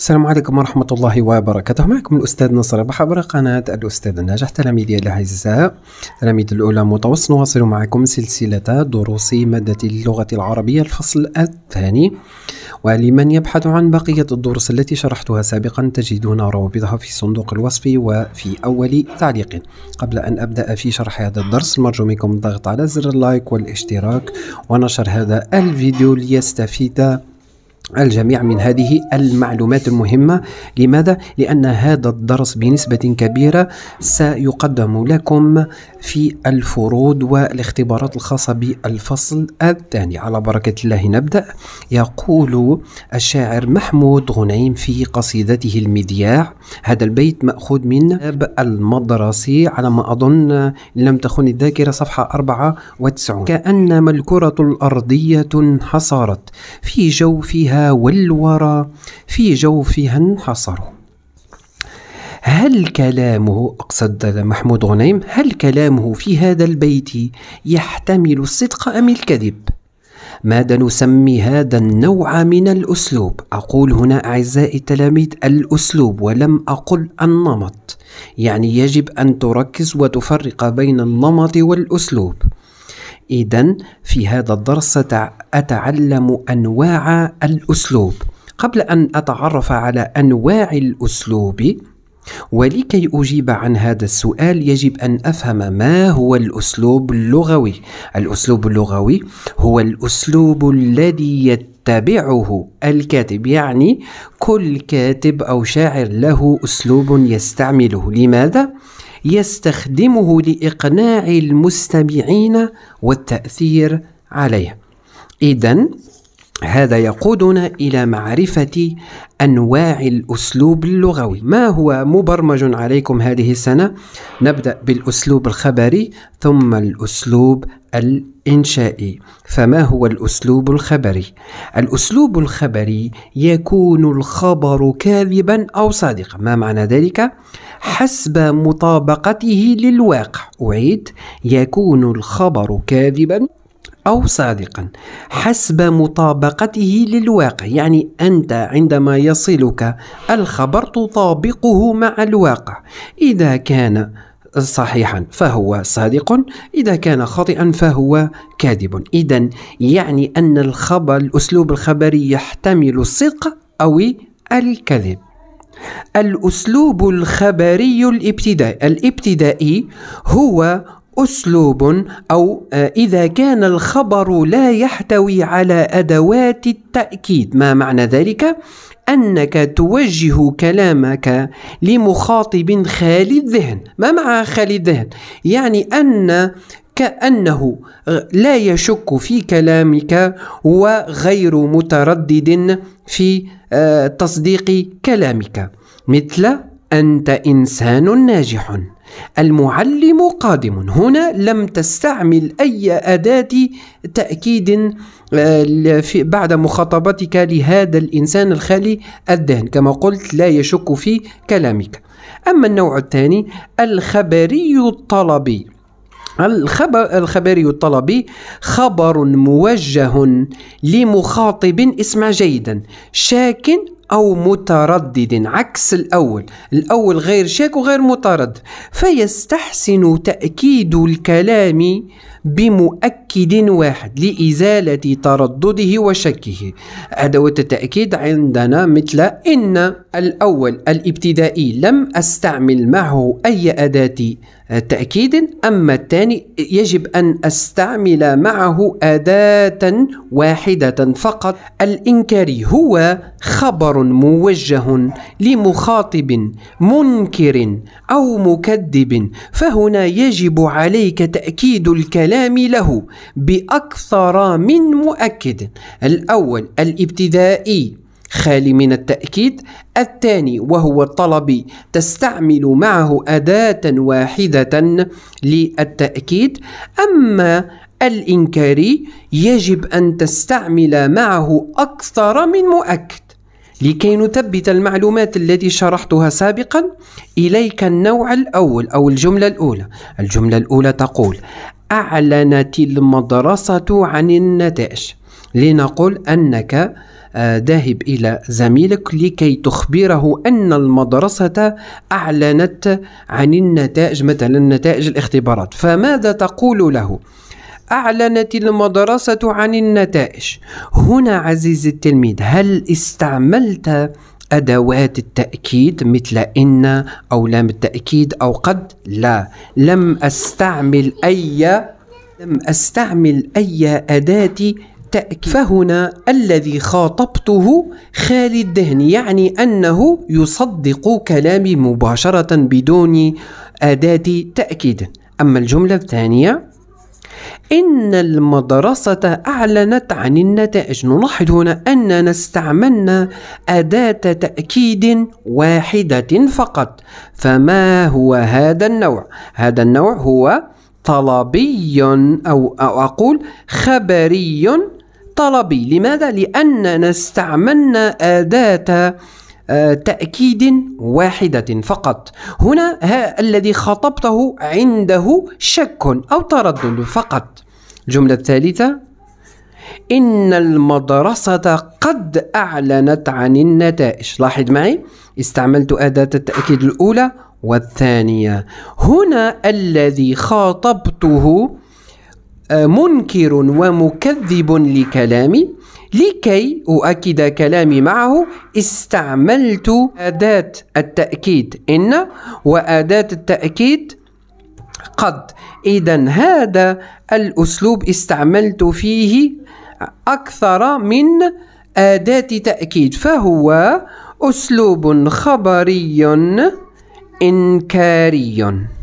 السلام عليكم ورحمة الله وبركاته معكم الأستاذ نصر بحبر قناة الأستاذ الناجح تلاميذي الأعزاء تلاميذ الأولى متوسط نواصل معكم سلسلة دروس مادة اللغة العربية الفصل الثاني ولمن يبحث عن بقية الدروس التي شرحتها سابقا تجدون روابطها في صندوق الوصف وفي أول تعليق قبل أن أبدأ في شرح هذا الدرس نرجو منكم الضغط على زر اللايك والاشتراك ونشر هذا الفيديو ليستفيد الجميع من هذه المعلومات المهمة لماذا؟ لأن هذا الدرس بنسبة كبيرة سيقدم لكم في الفروض والاختبارات الخاصة بالفصل الثاني على بركة الله نبدأ يقول الشاعر محمود غنيم في قصيدته المذياع هذا البيت مأخوذ من المدرسي على ما أظن لم تخن الذاكرة صفحة 94 كأنما الكرة الأرضية انحصرت في جوفها بها والورى في جوفها انحصروا هل كلامه أقصد محمود غنيم هل كلامه في هذا البيت يحتمل الصدق أم الكذب؟ ماذا نسمي هذا النوع من الأسلوب؟ أقول هنا أعزائي التلاميذ الأسلوب ولم أقل النمط يعني يجب أن تركز وتفرق بين النمط والأسلوب إذا في هذا الدرس أتعلم أنواع الأسلوب قبل أن أتعرف على أنواع الأسلوب ولكي أجيب عن هذا السؤال يجب أن أفهم ما هو الأسلوب اللغوي الأسلوب اللغوي هو الأسلوب الذي يتبعه الكاتب يعني كل كاتب أو شاعر له أسلوب يستعمله لماذا؟ يستخدمه لإقناع المستمعين والتأثير عليه إذا هذا يقودنا الى معرفه انواع الاسلوب اللغوي ما هو مبرمج عليكم هذه السنه نبدا بالاسلوب الخبري ثم الاسلوب الانشائي فما هو الاسلوب الخبري الاسلوب الخبري يكون الخبر كاذبا او صادقا ما معنى ذلك حسب مطابقته للواقع اعيد يكون الخبر كاذبا أو صادقا حسب مطابقته للواقع يعني أنت عندما يصلك الخبر تطابقه مع الواقع إذا كان صحيحا فهو صادق إذا كان خاطئا فهو كاذب إذا يعني أن الخبر الأسلوب الخبري يحتمل الصدق أو الكذب الأسلوب الخبري الابتدائي الابتدائي هو أسلوب أو آه، إذا كان الخبر لا يحتوي على أدوات التأكيد ما معنى ذلك؟ أنك توجه كلامك لمخاطب خالي الذهن ما مع خالي الذهن؟ يعني أن كأنه آه، لا يشك في كلامك وغير متردد في آه، تصديق كلامك مثل أنت إنسان ناجح المعلم قادم هنا لم تستعمل أي أداة تأكيد آه، بعد مخاطبتك لهذا الإنسان الخالي الذهن كما قلت لا يشك في كلامك أما النوع الثاني الخبري الطلبي الخبر الخبري الطلبي خبر موجه لمخاطب اسمع جيدا شاك أو متردد عكس الأول الأول غير شاك وغير متردد فيستحسن تأكيد الكلام بمؤكد واحد لإزالة تردده وشكه أدوة التأكيد عندنا مثل إن الأول الابتدائي لم أستعمل معه أي أداة تأكيد أما الثاني يجب أن أستعمل معه أداة واحدة فقط الإنكاري هو خبر موجه لمخاطب منكر او مكذب فهنا يجب عليك تاكيد الكلام له باكثر من مؤكد الاول الابتدائي خالي من التأكيد الثاني وهو الطلب تستعمل معه أداة واحدة للتأكيد أما الإنكاري يجب أن تستعمل معه أكثر من مؤكد لكي نثبت المعلومات التي شرحتها سابقا إليك النوع الأول أو الجملة الأولى الجملة الأولى تقول أعلنت المدرسة عن النتائج لنقول أنك آه، ذاهب إلى زميلك لكي تخبره أن المدرسة أعلنت عن النتائج مثلا نتائج الاختبارات فماذا تقول له؟ أعلنت المدرسة عن النتائج هنا عزيزي التلميذ هل استعملت أدوات التأكيد مثل إن أو لام التأكيد أو قد لا لم أستعمل أي لم أستعمل أي أداة تأكيد فهنا الذي خاطبته خالي الدهن يعني أنه يصدق كلامي مباشرة بدون أداة تأكيد أما الجملة الثانية إن المدرسة أعلنت عن النتائج نلاحظ هنا أننا استعملنا أداة تأكيد واحدة فقط فما هو هذا النوع؟ هذا النوع هو طلبي أو, أو أقول خبري طلبي لماذا؟ لأننا استعملنا أداة تأكيد واحدة فقط هنا ها الذي خاطبته عنده شك أو تردد فقط الجملة الثالثة إن المدرسة قد أعلنت عن النتائج لاحظ معي استعملت أداة التأكيد الأولى والثانية هنا الذي خاطبته آه، منكر ومكذب لكلامي لكي أؤكد كلامي معه استعملت أداة التأكيد إن وأداة التأكيد قد إذا هذا الأسلوب استعملت فيه أكثر من أداة تأكيد فهو أسلوب خبري إنكاري